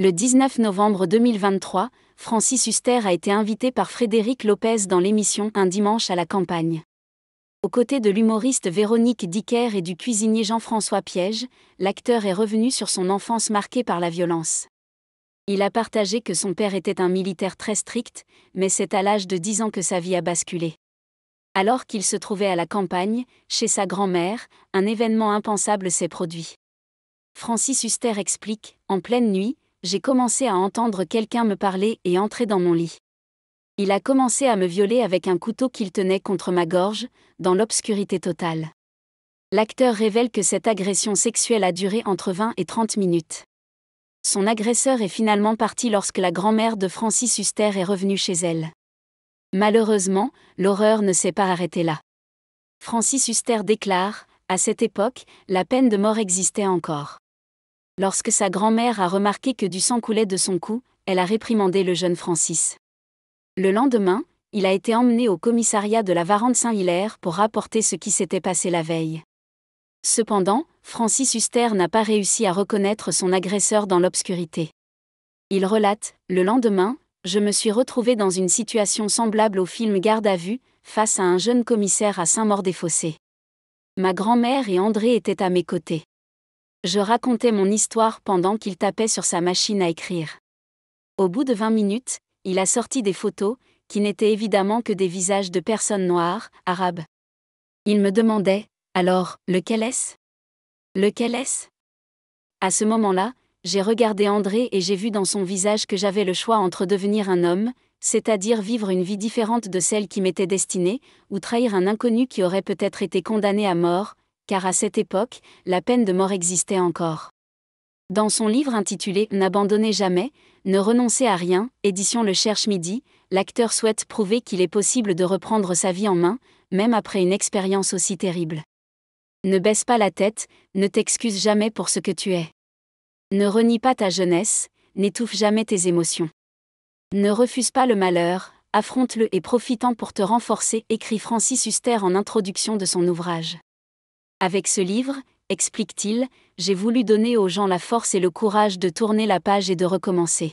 Le 19 novembre 2023, Francis Huster a été invité par Frédéric Lopez dans l'émission Un dimanche à la campagne. Aux côtés de l'humoriste Véronique Dicker et du cuisinier Jean-François Piège, l'acteur est revenu sur son enfance marquée par la violence. Il a partagé que son père était un militaire très strict, mais c'est à l'âge de 10 ans que sa vie a basculé. Alors qu'il se trouvait à la campagne, chez sa grand-mère, un événement impensable s'est produit. Francis Huster explique, en pleine nuit, j'ai commencé à entendre quelqu'un me parler et entrer dans mon lit. Il a commencé à me violer avec un couteau qu'il tenait contre ma gorge, dans l'obscurité totale. L'acteur révèle que cette agression sexuelle a duré entre 20 et 30 minutes. Son agresseur est finalement parti lorsque la grand-mère de Francis Huster est revenue chez elle. Malheureusement, l'horreur ne s'est pas arrêtée là. Francis Huster déclare, à cette époque, la peine de mort existait encore. Lorsque sa grand-mère a remarqué que du sang coulait de son cou, elle a réprimandé le jeune Francis. Le lendemain, il a été emmené au commissariat de la Varande Saint-Hilaire pour rapporter ce qui s'était passé la veille. Cependant, Francis Huster n'a pas réussi à reconnaître son agresseur dans l'obscurité. Il relate, le lendemain, je me suis retrouvé dans une situation semblable au film Garde à vue, face à un jeune commissaire à Saint-Maur-des-Fossés. Ma grand-mère et André étaient à mes côtés. Je racontais mon histoire pendant qu'il tapait sur sa machine à écrire. Au bout de 20 minutes, il a sorti des photos, qui n'étaient évidemment que des visages de personnes noires, arabes. Il me demandait, alors, lequel est-ce Lequel est-ce À ce moment-là, j'ai regardé André et j'ai vu dans son visage que j'avais le choix entre devenir un homme, c'est-à-dire vivre une vie différente de celle qui m'était destinée, ou trahir un inconnu qui aurait peut-être été condamné à mort, car à cette époque, la peine de mort existait encore. Dans son livre intitulé N'abandonnez jamais, ne renoncez à rien, édition Le Cherche Midi, l'acteur souhaite prouver qu'il est possible de reprendre sa vie en main, même après une expérience aussi terrible. Ne baisse pas la tête, ne t'excuse jamais pour ce que tu es. Ne renie pas ta jeunesse, n'étouffe jamais tes émotions. Ne refuse pas le malheur, affronte-le et profitant pour te renforcer, écrit Francis Huster en introduction de son ouvrage. Avec ce livre, explique-t-il, j'ai voulu donner aux gens la force et le courage de tourner la page et de recommencer.